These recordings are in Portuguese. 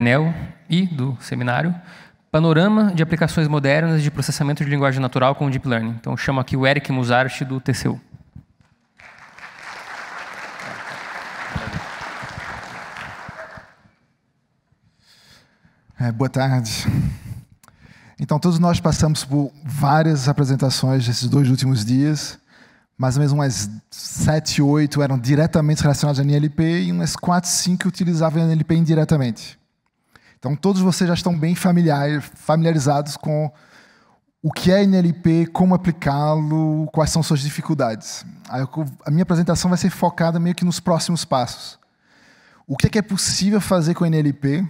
NEL e do seminário, Panorama de Aplicações Modernas de Processamento de Linguagem Natural com Deep Learning. Então, chamo aqui o Eric Musart do TCU. É, boa tarde. Então, todos nós passamos por várias apresentações desses dois últimos dias. Mais ou menos umas 7, 8 eram diretamente relacionadas a NLP e umas 4, 5 utilizavam a NLP indiretamente. Então, todos vocês já estão bem familiarizados com o que é NLP, como aplicá-lo, quais são suas dificuldades. A minha apresentação vai ser focada meio que nos próximos passos. O que é, que é possível fazer com NLP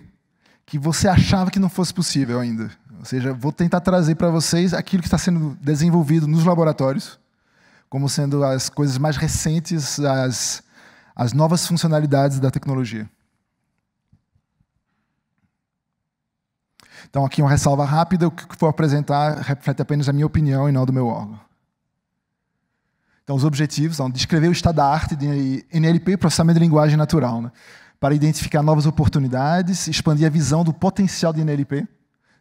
que você achava que não fosse possível ainda? Ou seja, vou tentar trazer para vocês aquilo que está sendo desenvolvido nos laboratórios, como sendo as coisas mais recentes, as, as novas funcionalidades da tecnologia. Então, aqui uma ressalva rápida: o que for apresentar reflete apenas a minha opinião e não do meu órgão. Então, os objetivos são descrever o estado da arte de NLP e processamento de linguagem natural, né? para identificar novas oportunidades, expandir a visão do potencial de NLP,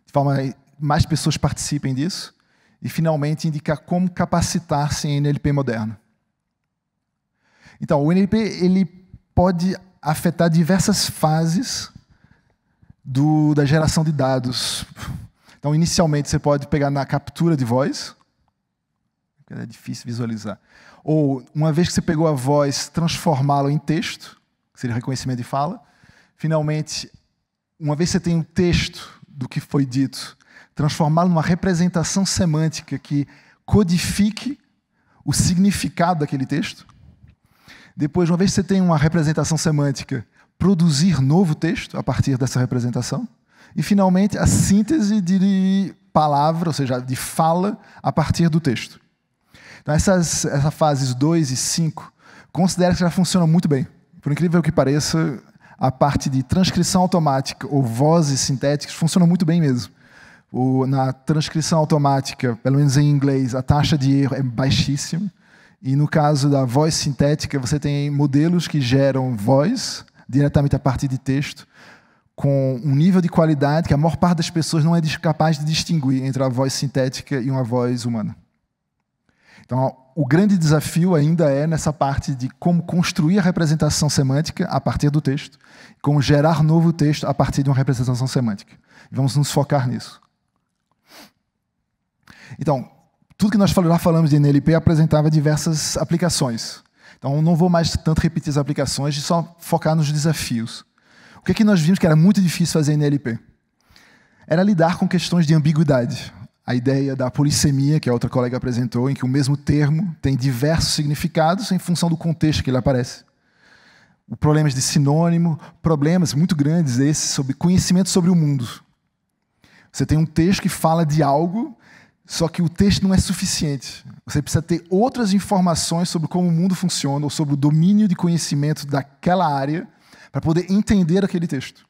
de forma que mais pessoas participem disso, e finalmente indicar como capacitar-se em NLP moderno. Então, o NLP ele pode afetar diversas fases do, da geração de dados. Então, inicialmente, você pode pegar na captura de voz, é difícil visualizar. Ou, uma vez que você pegou a voz, transformá-la em texto, que seria reconhecimento de fala. Finalmente, uma vez que você tem o um texto do que foi dito, transformá-lo numa representação semântica que codifique o significado daquele texto. Depois, uma vez que você tem uma representação semântica produzir novo texto a partir dessa representação. E, finalmente, a síntese de palavra, ou seja, de fala, a partir do texto. Então, essas, essas fases 2 e 5, considero que já funcionam muito bem. Por incrível que pareça, a parte de transcrição automática ou vozes sintéticas funciona muito bem mesmo. O, na transcrição automática, pelo menos em inglês, a taxa de erro é baixíssima. E no caso da voz sintética, você tem modelos que geram voz diretamente a partir de texto, com um nível de qualidade que a maior parte das pessoas não é capaz de distinguir entre a voz sintética e uma voz humana. Então, o grande desafio ainda é nessa parte de como construir a representação semântica a partir do texto, como gerar novo texto a partir de uma representação semântica. Vamos nos focar nisso. Então, tudo que nós já falamos de NLP apresentava diversas aplicações. Então, não vou mais tanto repetir as aplicações, e só focar nos desafios. O que, é que nós vimos que era muito difícil fazer em NLP? Era lidar com questões de ambiguidade. A ideia da polissemia, que a outra colega apresentou, em que o mesmo termo tem diversos significados em função do contexto que ele aparece. Problemas de sinônimo, problemas muito grandes esses sobre conhecimento sobre o mundo. Você tem um texto que fala de algo só que o texto não é suficiente. Você precisa ter outras informações sobre como o mundo funciona ou sobre o domínio de conhecimento daquela área para poder entender aquele texto.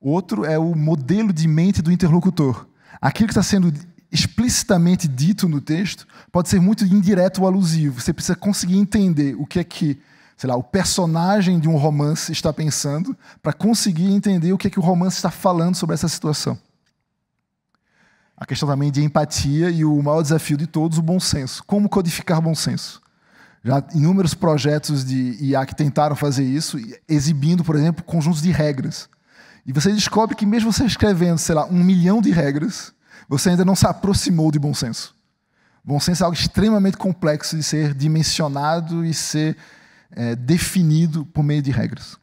Outro é o modelo de mente do interlocutor. Aquilo que está sendo explicitamente dito no texto pode ser muito indireto ou alusivo. Você precisa conseguir entender o que é que, sei lá, o personagem de um romance está pensando para conseguir entender o que é que o romance está falando sobre essa situação. A questão também de empatia e o maior desafio de todos, o bom senso. Como codificar bom senso? Já inúmeros projetos de IA que tentaram fazer isso, exibindo, por exemplo, conjuntos de regras. E você descobre que mesmo você escrevendo, sei lá, um milhão de regras, você ainda não se aproximou de bom senso. Bom senso é algo extremamente complexo de ser dimensionado e ser é, definido por meio de regras.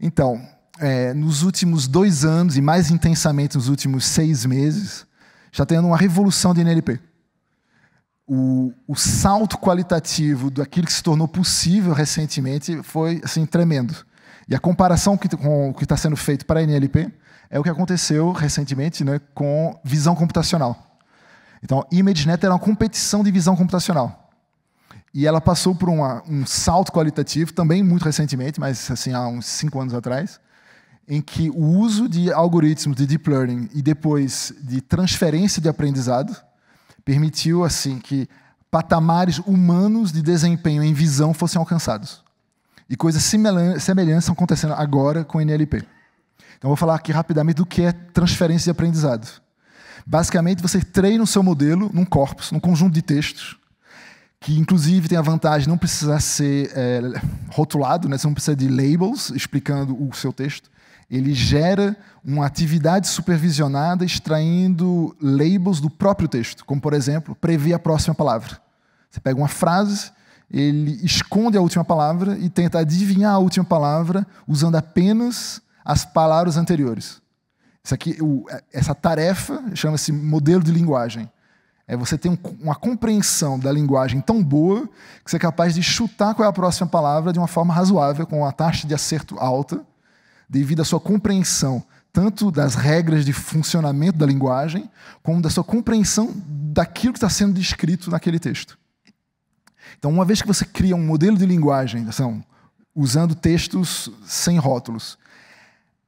Então, é, nos últimos dois anos, e mais intensamente nos últimos seis meses, está tendo uma revolução de NLP. O, o, salto qualitativo daquilo que se tornou possível recentemente foi assim, tremendo. E a comparação que, com o que está sendo feito para a NLP é o que aconteceu recentemente né, com visão computacional. Então, ImageNet era uma competição de visão computacional. E ela passou por uma, um salto qualitativo também muito recentemente, mas assim, há uns cinco anos atrás, em que o uso de algoritmos de deep learning e depois de transferência de aprendizado permitiu assim que patamares humanos de desempenho em visão fossem alcançados. E coisas semelhantes estão acontecendo agora com o NLP. Então, vou falar aqui rapidamente do que é transferência de aprendizado. Basicamente, você treina o seu modelo num corpus, num conjunto de textos, que inclusive tem a vantagem de não precisar ser é, rotulado, né? você não precisa de labels explicando o seu texto ele gera uma atividade supervisionada extraindo labels do próprio texto, como, por exemplo, prever a próxima palavra. Você pega uma frase, ele esconde a última palavra e tenta adivinhar a última palavra usando apenas as palavras anteriores. Isso aqui, essa tarefa chama-se modelo de linguagem. É você ter uma compreensão da linguagem tão boa que você é capaz de chutar qual é a próxima palavra de uma forma razoável, com uma taxa de acerto alta devido à sua compreensão tanto das regras de funcionamento da linguagem, como da sua compreensão daquilo que está sendo descrito naquele texto. Então, uma vez que você cria um modelo de linguagem, né, são, usando textos sem rótulos,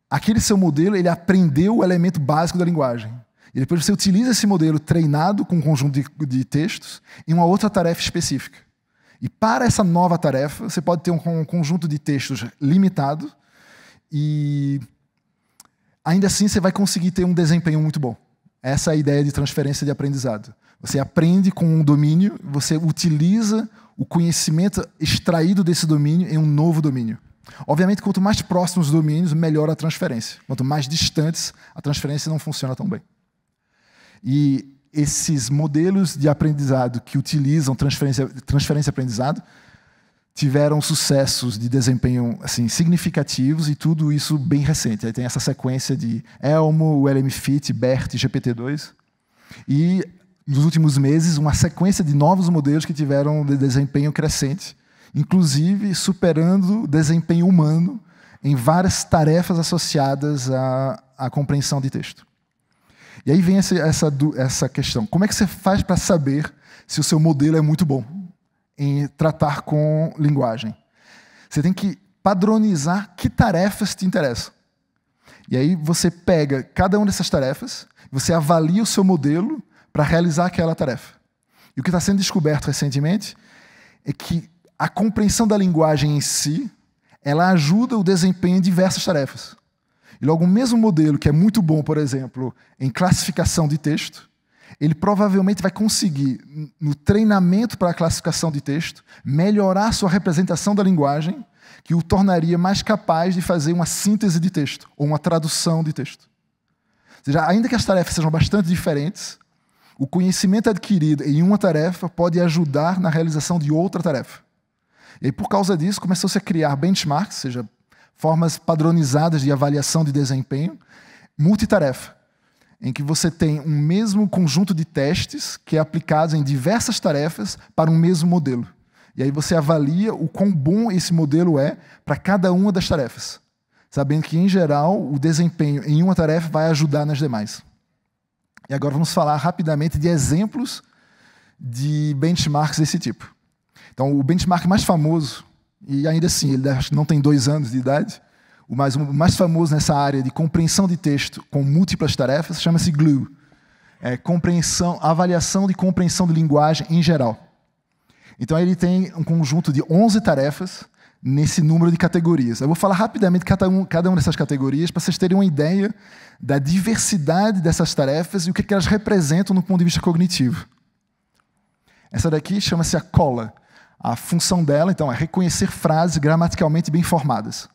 aquele seu modelo ele aprendeu o elemento básico da linguagem. E depois você utiliza esse modelo treinado com um conjunto de, de textos em uma outra tarefa específica. E para essa nova tarefa, você pode ter um, um conjunto de textos limitado, e ainda assim você vai conseguir ter um desempenho muito bom. Essa é a ideia de transferência de aprendizado. Você aprende com um domínio, você utiliza o conhecimento extraído desse domínio em um novo domínio. Obviamente, quanto mais próximos os domínios, melhor a transferência. Quanto mais distantes, a transferência não funciona tão bem. E esses modelos de aprendizado que utilizam transferência, transferência aprendizado tiveram sucessos de desempenho assim significativos e tudo isso bem recente. Aí tem essa sequência de Elmo, LM Fit, BERT, GPT-2 e nos últimos meses uma sequência de novos modelos que tiveram de desempenho crescente, inclusive superando o desempenho humano em várias tarefas associadas à, à compreensão de texto. E aí vem essa, essa, essa questão: como é que você faz para saber se o seu modelo é muito bom? em tratar com linguagem. Você tem que padronizar que tarefas te interessam. E aí você pega cada uma dessas tarefas, você avalia o seu modelo para realizar aquela tarefa. E o que está sendo descoberto recentemente é que a compreensão da linguagem em si, ela ajuda o desempenho em diversas tarefas. E logo o mesmo modelo que é muito bom, por exemplo, em classificação de texto, ele provavelmente vai conseguir, no treinamento para a classificação de texto, melhorar sua representação da linguagem, que o tornaria mais capaz de fazer uma síntese de texto, ou uma tradução de texto. Ou seja, ainda que as tarefas sejam bastante diferentes, o conhecimento adquirido em uma tarefa pode ajudar na realização de outra tarefa. E aí, por causa disso, começou-se a criar benchmarks, ou seja, formas padronizadas de avaliação de desempenho, multitarefa em que você tem um mesmo conjunto de testes que é aplicado em diversas tarefas para um mesmo modelo. E aí você avalia o quão bom esse modelo é para cada uma das tarefas, sabendo que, em geral, o desempenho em uma tarefa vai ajudar nas demais. E agora vamos falar rapidamente de exemplos de benchmarks desse tipo. Então, o benchmark mais famoso, e ainda assim, ele não tem dois anos de idade, o mais, o mais famoso nessa área de compreensão de texto com múltiplas tarefas, chama-se GLUE. É, compreensão, avaliação de compreensão de linguagem em geral. Então ele tem um conjunto de 11 tarefas nesse número de categorias. Eu vou falar rapidamente cada, um, cada uma dessas categorias para vocês terem uma ideia da diversidade dessas tarefas e o que, é que elas representam no ponto de vista cognitivo. Essa daqui chama-se a cola. A função dela, então, é reconhecer frases gramaticalmente bem formadas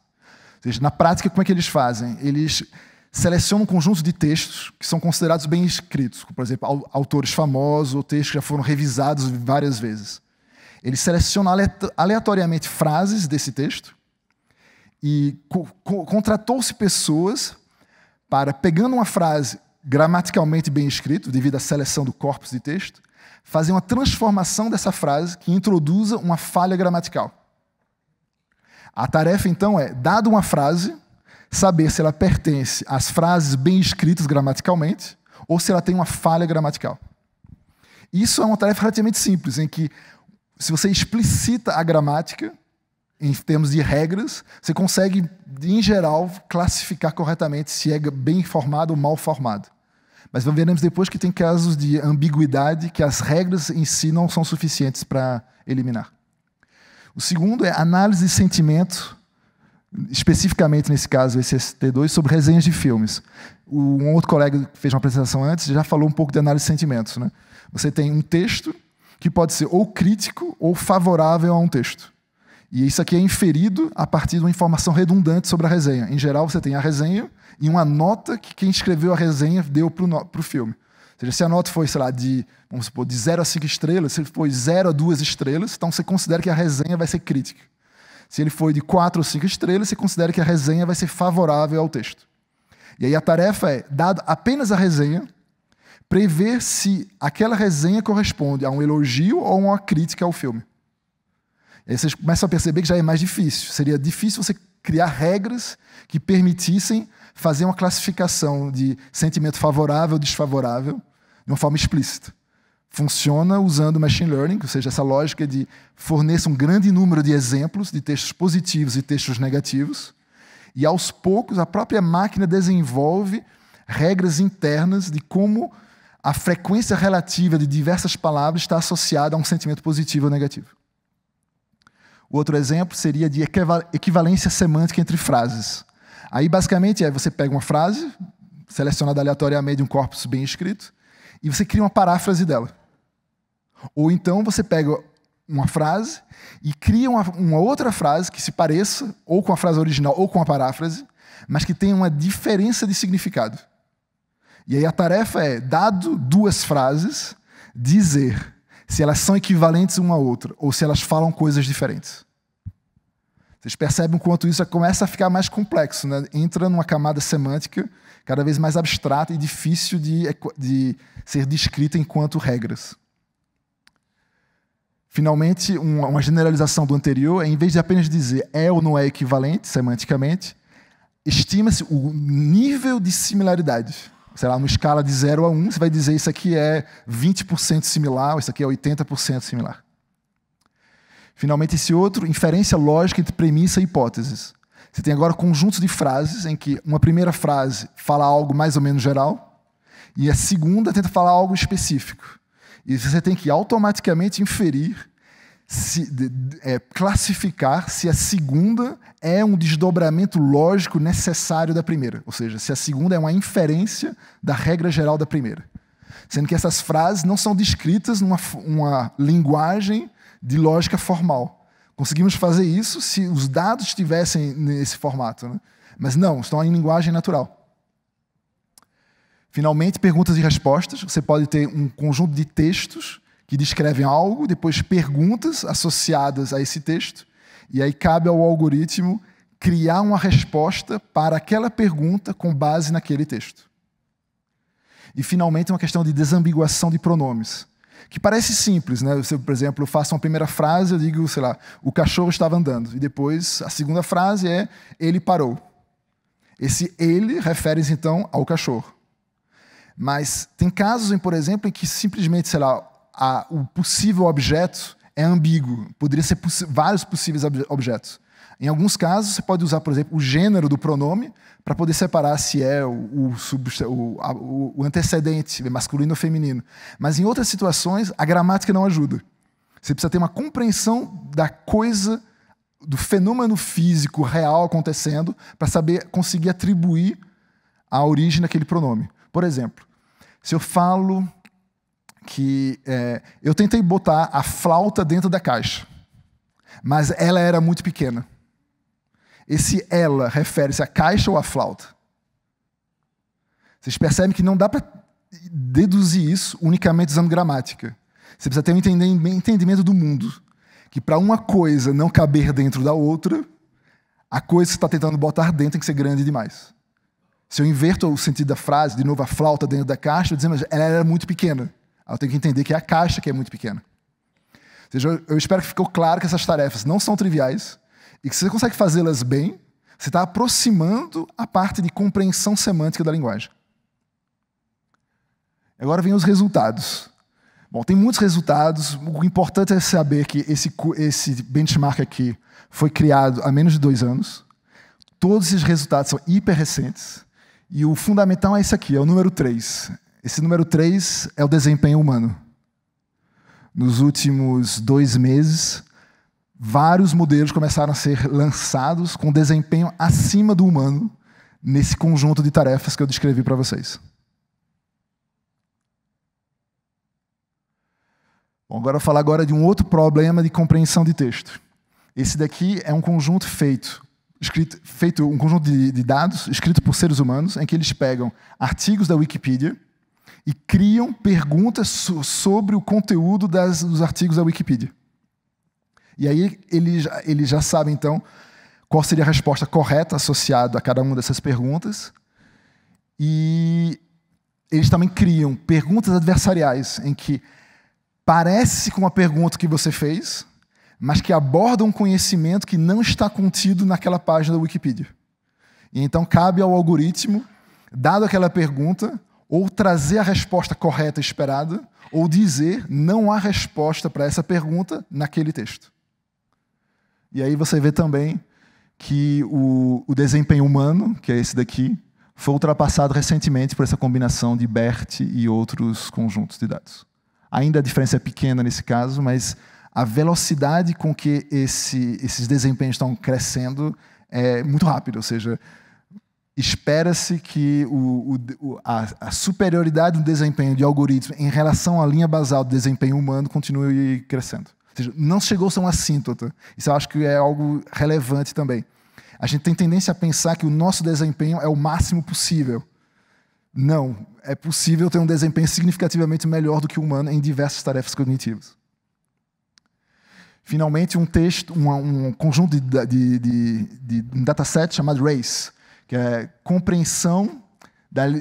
seja, na prática, como é que eles fazem? Eles selecionam um conjunto de textos que são considerados bem escritos, por exemplo, autores famosos ou textos que já foram revisados várias vezes. Eles selecionam aleatoriamente frases desse texto e co co contratou-se pessoas para, pegando uma frase gramaticalmente bem escrita, devido à seleção do corpus de texto, fazer uma transformação dessa frase que introduza uma falha gramatical. A tarefa, então, é, dada uma frase, saber se ela pertence às frases bem escritas gramaticalmente ou se ela tem uma falha gramatical. Isso é uma tarefa relativamente simples, em que, se você explicita a gramática, em termos de regras, você consegue, em geral, classificar corretamente se é bem formado ou mal formado. Mas veremos depois que tem casos de ambiguidade que as regras em si não são suficientes para eliminar. O segundo é análise de sentimento, especificamente nesse caso, esse ST2, sobre resenhas de filmes. Um outro colega que fez uma apresentação antes já falou um pouco de análise de sentimentos. Né? Você tem um texto que pode ser ou crítico ou favorável a um texto. E isso aqui é inferido a partir de uma informação redundante sobre a resenha. Em geral, você tem a resenha e uma nota que quem escreveu a resenha deu para o filme. Ou seja, se a nota foi, sei lá, de, vamos supor, de 0 a 5 estrelas, se ele foi 0 a 2 estrelas, então você considera que a resenha vai ser crítica. Se ele foi de 4 ou 5 estrelas, você considera que a resenha vai ser favorável ao texto. E aí a tarefa é, dado apenas a resenha, prever se aquela resenha corresponde a um elogio ou a uma crítica ao filme. Aí vocês começam a perceber que já é mais difícil. Seria difícil você criar regras que permitissem fazer uma classificação de sentimento favorável, desfavorável, de uma forma explícita. Funciona usando machine learning, ou seja, essa lógica de forneça um grande número de exemplos de textos positivos e textos negativos, e aos poucos a própria máquina desenvolve regras internas de como a frequência relativa de diversas palavras está associada a um sentimento positivo ou negativo. O outro exemplo seria de equivalência semântica entre frases. Aí, basicamente, é você pega uma frase, selecionada aleatoriamente um corpus bem escrito, e você cria uma paráfrase dela. Ou então você pega uma frase e cria uma, uma, outra frase que se pareça ou com a frase original ou com a paráfrase, mas que tenha uma diferença de significado. E aí a tarefa é, dado duas frases, dizer se elas são equivalentes uma à outra ou se elas falam coisas diferentes. Vocês percebem quanto isso começa a ficar mais complexo, né? entra numa camada semântica cada vez mais abstrata e difícil de, de ser descrita enquanto regras. Finalmente, uma, uma generalização do anterior é, em vez de apenas dizer é ou não é equivalente semanticamente, estima-se o nível de similaridade. Sei lá, numa escala de 0 a 1, um, você vai dizer isso aqui é 20% similar, ou isso aqui é 80% similar. Finalmente, esse outro, inferência lógica entre premissa e hipóteses. Você tem agora conjuntos de frases em que uma primeira frase fala algo mais ou menos geral e a segunda tenta falar algo específico. E você tem que automaticamente inferir, se, de, de, é, classificar se a segunda é um desdobramento lógico necessário da primeira. Ou seja, se a segunda é uma inferência da regra geral da primeira. Sendo que essas frases não são descritas numa uma linguagem de lógica formal. Conseguimos fazer isso se os dados estivessem nesse formato. Né? Mas não, estão em linguagem natural. Finalmente, perguntas e respostas. Você pode ter um conjunto de textos que descrevem algo, depois perguntas associadas a esse texto, e aí cabe ao algoritmo criar uma resposta para aquela pergunta com base naquele texto. E finalmente, uma questão de desambiguação de pronomes que parece simples, né? Se eu, por exemplo, eu faço uma primeira frase, eu digo, sei lá, o cachorro estava andando. E depois a segunda frase é ele parou. Esse ele refere-se então ao cachorro. Mas tem casos, por exemplo, em que simplesmente, sei lá, a, o possível objeto é ambíguo. Poderia ser poss vários possíveis ob objetos. Em alguns casos, você pode usar, por exemplo, o gênero do pronome para poder separar se é o, o, o, o antecedente, é masculino ou feminino. Mas em outras situações, a gramática não ajuda. Você precisa ter uma compreensão da coisa, do fenômeno físico real acontecendo, para saber conseguir atribuir a origem daquele pronome. Por exemplo, se eu falo que é, eu tentei botar a flauta dentro da caixa, mas ela era muito pequena. Esse ela refere-se à caixa ou à flauta? Vocês percebem que não dá para deduzir isso unicamente usando gramática. Você precisa ter um entendimento do mundo. Que para uma coisa não caber dentro da outra, a coisa que você está tentando botar dentro tem que ser grande demais. Se eu inverto o sentido da frase, de novo, a flauta dentro da caixa, eu dizer, mas ela era é muito pequena. Eu tenho que entender que é a caixa que é muito pequena. Ou seja, eu espero que ficou claro que essas tarefas não são triviais, e que você consegue fazê-las bem, você está aproximando a parte de compreensão semântica da linguagem. Agora vem os resultados. Bom, tem muitos resultados. O importante é saber que esse, esse benchmark aqui foi criado há menos de dois anos. Todos esses resultados são hiper recentes. E o fundamental é esse aqui, é o número 3. Esse número 3 é o desempenho humano. Nos últimos dois meses, vários modelos começaram a ser lançados com desempenho acima do humano nesse conjunto de tarefas que eu descrevi para vocês. Bom, agora eu vou falar agora de um outro problema de compreensão de texto. Esse daqui é um conjunto feito, escrito, feito um conjunto de, de dados escrito por seres humanos, em que eles pegam artigos da Wikipedia e criam perguntas so, sobre o conteúdo das, dos artigos da Wikipedia. E aí ele já, ele já sabe, então, qual seria a resposta correta associada a cada uma dessas perguntas. E eles também criam perguntas adversariais, em que parece com a pergunta que você fez, mas que aborda um conhecimento que não está contido naquela página da Wikipedia. E então cabe ao algoritmo, dado aquela pergunta, ou trazer a resposta correta esperada, ou dizer não há resposta para essa pergunta naquele texto. E aí você vê também que o, o desempenho humano, que é esse daqui, foi ultrapassado recentemente por essa combinação de BERT e outros conjuntos de dados. Ainda a diferença é pequena nesse caso, mas a velocidade com que esse, esses desempenhos estão crescendo é muito rápida, ou seja, espera-se que o, o, a, a, superioridade do desempenho de algoritmo em relação à linha basal do desempenho humano continue crescendo. Ou seja, não chegou a ser um assíntota. Isso eu acho que é algo relevante também. A gente tem tendência a pensar que o nosso desempenho é o máximo possível. Não, é possível ter um desempenho significativamente melhor do que o humano em diversas tarefas cognitivas. Finalmente, um texto, um, um conjunto de, de, de, de, um dataset chamado RACE, que é compreensão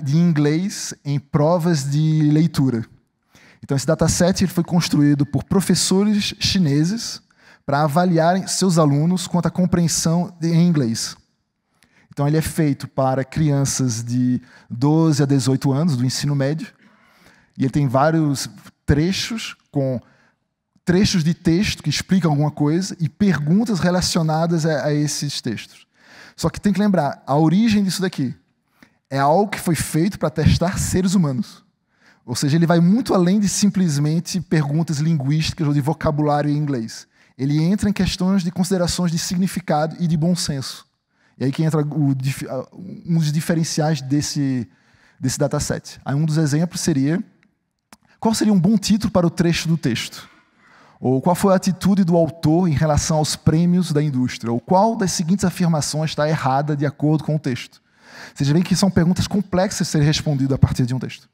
de inglês em provas de leitura. Então, esse dataset foi construído por professores chineses para avaliarem seus alunos quanto à compreensão em inglês. Então, ele é feito para crianças de 12 a 18 anos, do ensino médio, e ele tem vários trechos com trechos de texto que explicam alguma coisa e perguntas relacionadas a, a, esses textos. Só que tem que lembrar, a origem disso daqui é algo que foi feito para testar seres humanos. Ou seja, ele vai muito além de simplesmente perguntas linguísticas ou de vocabulário em inglês. Ele entra em questões de considerações de significado e de bom senso. E aí que entra o, um dos diferenciais desse, desse dataset. Aí um dos exemplos seria: qual seria um bom título para o trecho do texto? Ou qual foi a atitude do autor em relação aos prêmios da indústria? Ou qual das seguintes afirmações está errada de acordo com o texto? Vocês veem que são perguntas complexas de ser respondidas a partir de um texto.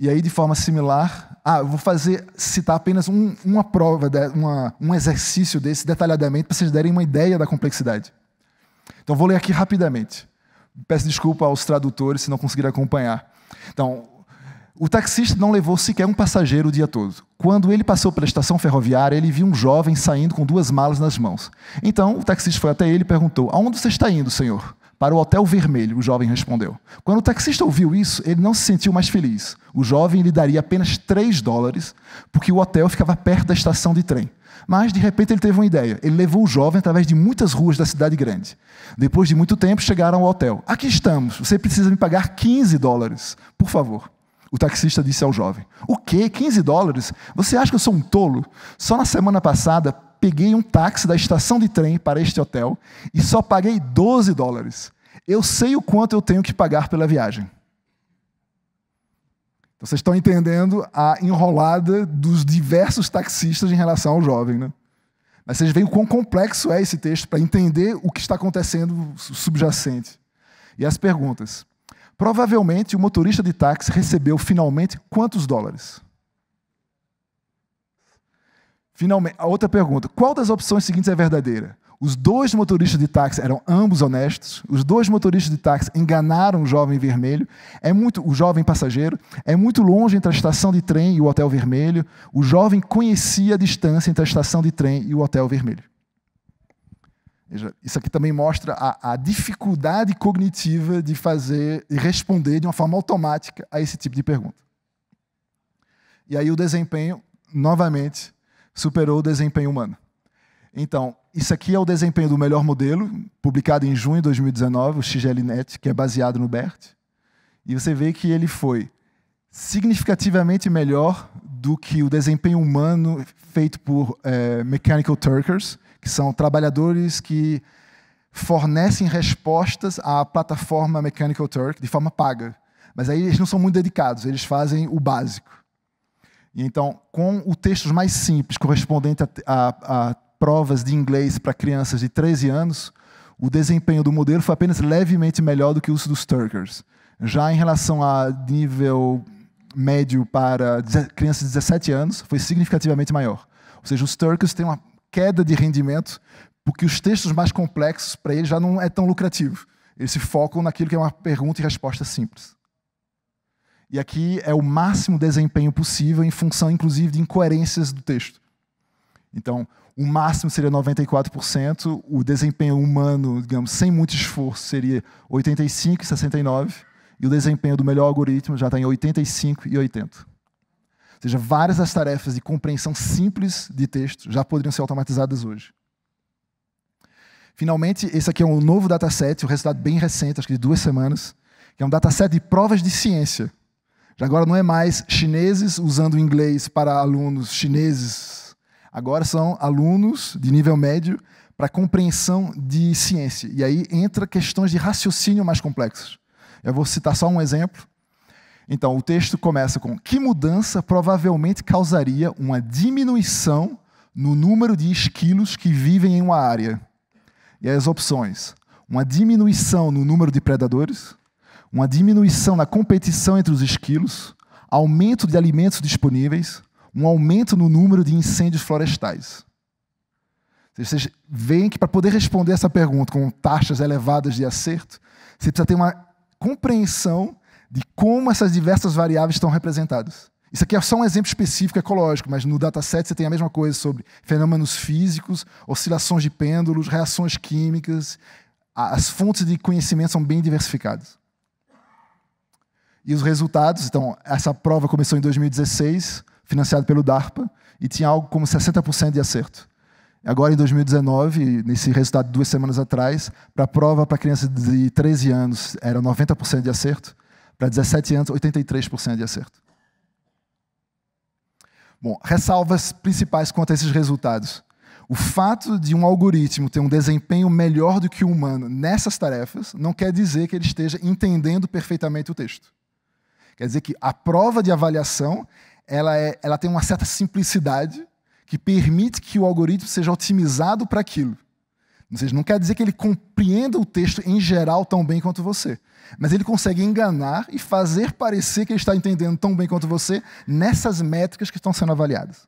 E aí, de forma similar, ah, vou fazer citar apenas um, uma prova, uma, um exercício desse detalhadamente para vocês darem uma ideia da complexidade. Então, vou ler aqui rapidamente. Peço desculpa aos tradutores se não conseguir acompanhar. Então, o taxista não levou sequer um passageiro o dia todo. Quando ele passou pela estação ferroviária, ele viu um jovem saindo com duas malas nas mãos. Então, o taxista foi até ele e perguntou: Aonde você está indo, senhor? Para o Hotel Vermelho, o jovem respondeu. Quando o taxista ouviu isso, ele não se sentiu mais feliz. O jovem lhe daria apenas 3 dólares, porque o hotel ficava perto da estação de trem. Mas, de repente, ele teve uma ideia. Ele levou o jovem através de muitas ruas da cidade grande. Depois de muito tempo, chegaram ao hotel. Aqui estamos, você precisa me pagar 15 dólares, por favor. O taxista disse ao jovem: O quê? 15 dólares? Você acha que eu sou um tolo? Só na semana passada peguei um táxi da estação de trem para este hotel e só paguei 12 dólares. Eu sei o quanto eu tenho que pagar pela viagem. Então, vocês estão entendendo a enrolada dos diversos taxistas em relação ao jovem, né? Mas vocês veem o quão complexo é esse texto para entender o que está acontecendo subjacente. E as perguntas. Provavelmente o motorista de táxi recebeu finalmente quantos dólares? Finalmente, a outra pergunta: qual das opções seguintes é verdadeira? Os dois motoristas de táxi eram ambos honestos. Os dois motoristas de táxi enganaram o jovem vermelho. É muito o jovem passageiro. É muito longe entre a estação de trem e o hotel vermelho. O jovem conhecia a distância entre a estação de trem e o hotel vermelho. Veja, isso aqui também mostra a, a dificuldade cognitiva de fazer e responder de uma forma automática a esse tipo de pergunta. E aí o desempenho novamente superou o desempenho humano. Então, isso aqui é o desempenho do melhor modelo, publicado em junho de 2019, o XGLNet, que é baseado no BERT. E você vê que ele foi significativamente melhor do que o desempenho humano feito por é, mechanical turkers, que são trabalhadores que fornecem respostas à plataforma Mechanical Turk de forma paga. Mas aí eles não são muito dedicados, eles fazem o básico. E então, com o texto mais simples, correspondente a, a, a provas de inglês para crianças de 13 anos, o desempenho do modelo foi apenas levemente melhor do que o uso dos Turkers. Já em relação a nível médio para crianças de 17 anos, foi significativamente maior. Ou seja, os Turkers têm uma queda de rendimento porque os textos mais complexos para eles já não é tão lucrativo. Eles se focam naquilo que é uma pergunta e resposta simples. E aqui é o máximo desempenho possível em função, inclusive, de incoerências do texto. Então, o máximo seria 94%, o desempenho humano, digamos, sem muito esforço, seria 85% e 69%, e o desempenho do melhor algoritmo já está em 85% e 80%. Ou seja, várias das tarefas de compreensão simples de texto já poderiam ser automatizadas hoje. Finalmente, esse aqui é um novo dataset, um resultado bem recente, acho que de duas semanas, que é um dataset de provas de ciência. Já agora não é mais chineses usando inglês para alunos chineses agora são alunos de nível médio para compreensão de ciência. E aí entra questões de raciocínio mais complexas. Eu vou citar só um exemplo. Então, o texto começa com: Que mudança provavelmente causaria uma diminuição no número de esquilos que vivem em uma área? E as opções: uma diminuição no número de predadores, uma diminuição na competição entre os esquilos, aumento de alimentos disponíveis, um aumento no número de incêndios florestais. Vocês veem que para poder responder essa pergunta com taxas elevadas de acerto, você precisa ter uma compreensão de como essas diversas variáveis estão representadas. Isso aqui é só um exemplo específico ecológico, mas no dataset você tem a mesma coisa sobre fenômenos físicos, oscilações de pêndulos, reações químicas. As fontes de conhecimento são bem diversificadas. E os resultados, então, essa prova começou em 2016 financiado pelo DARPA, e tinha algo como 60% de acerto. Agora, em 2019, nesse resultado de duas semanas atrás, para a prova para crianças de 13 anos era 90% de acerto, para 17 anos, 83% de acerto. Bom, ressalvas principais quanto a esses resultados. O fato de um algoritmo ter um desempenho melhor do que o humano nessas tarefas não quer dizer que ele esteja entendendo perfeitamente o texto. Quer dizer que a prova de avaliação ela, é, ela tem uma certa simplicidade que permite que o algoritmo seja otimizado para aquilo. Ou seja, não quer dizer que ele compreenda o texto em geral tão bem quanto você, mas ele consegue enganar e fazer parecer que ele está entendendo tão bem quanto você nessas métricas que estão sendo avaliadas.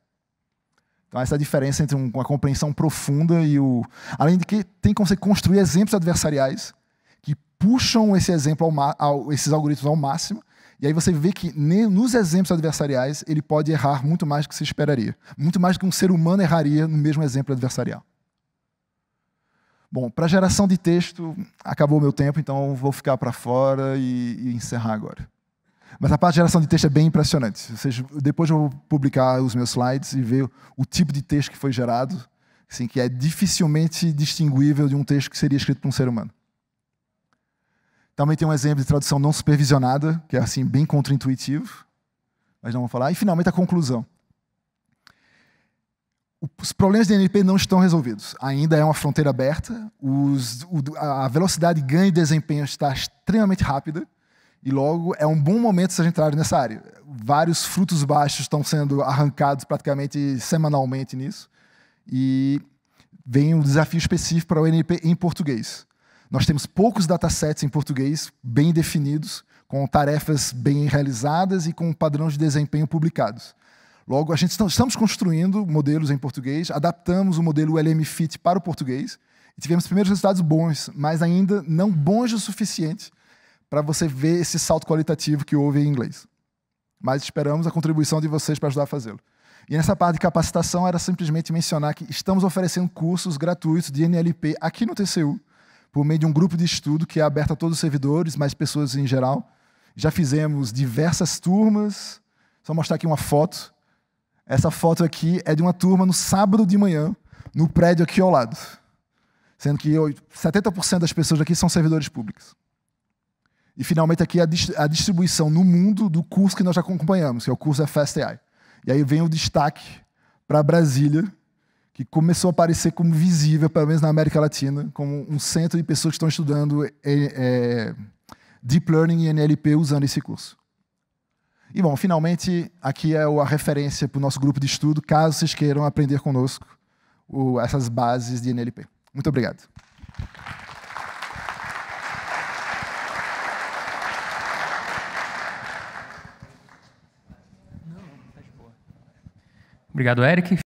Então, essa é a diferença entre uma compreensão profunda e o. Além de que tem como você construir exemplos adversariais que puxam esse exemplo ao, ma... ao... esses algoritmos ao máximo e aí você vê que nos exemplos adversariais ele pode errar muito mais do que se esperaria. Muito mais do que um ser humano erraria no mesmo exemplo adversarial. Bom, para geração de texto, acabou o meu tempo, então vou ficar para fora e, e, encerrar agora. Mas a parte de geração de texto é bem impressionante. depois eu vou publicar os meus slides e ver o tipo de texto que foi gerado, assim, que é dificilmente distinguível de um texto que seria escrito por um ser humano. Também tem um exemplo de tradução não supervisionada, que é assim bem contraintuitivo, mas não vou falar. E finalmente a conclusão. Os problemas de NLP não estão resolvidos. Ainda é uma fronteira aberta. Os, o, a velocidade de ganho e desempenho está extremamente rápida. E logo é um bom momento se a gente entrar nessa área. Vários frutos baixos estão sendo arrancados praticamente semanalmente nisso. E vem um desafio específico para o NLP em português. Nós temos poucos datasets em português bem definidos, com tarefas bem realizadas e com padrões de desempenho publicados. Logo, a gente estamos construindo modelos em português, adaptamos o modelo LMFit para o português e tivemos primeiros resultados bons, mas ainda não bons o suficiente para você ver esse salto qualitativo que houve em inglês. Mas esperamos a contribuição de vocês para ajudar a fazê-lo. E nessa parte de capacitação era simplesmente mencionar que estamos oferecendo cursos gratuitos de NLP aqui no TCU por meio de um grupo de estudo que é aberto a todos os servidores, mas pessoas em geral. Já fizemos diversas turmas. Só mostrar aqui uma foto. Essa foto aqui é de uma turma no sábado de manhã, no prédio aqui ao lado. Sendo que 70% das pessoas aqui são servidores públicos. E finalmente aqui a distribuição no mundo do curso que nós já acompanhamos, que é o curso da FastAI. E aí vem o destaque para Brasília, que começou a aparecer como visível, pelo menos na América Latina, como um centro de pessoas que estão estudando é, é, Deep Learning e NLP usando esse curso. E bom, finalmente, aqui é a referência para o nosso grupo de estudo, caso vocês queiram aprender conosco o, essas bases de NLP. Muito obrigado. Obrigado, Eric.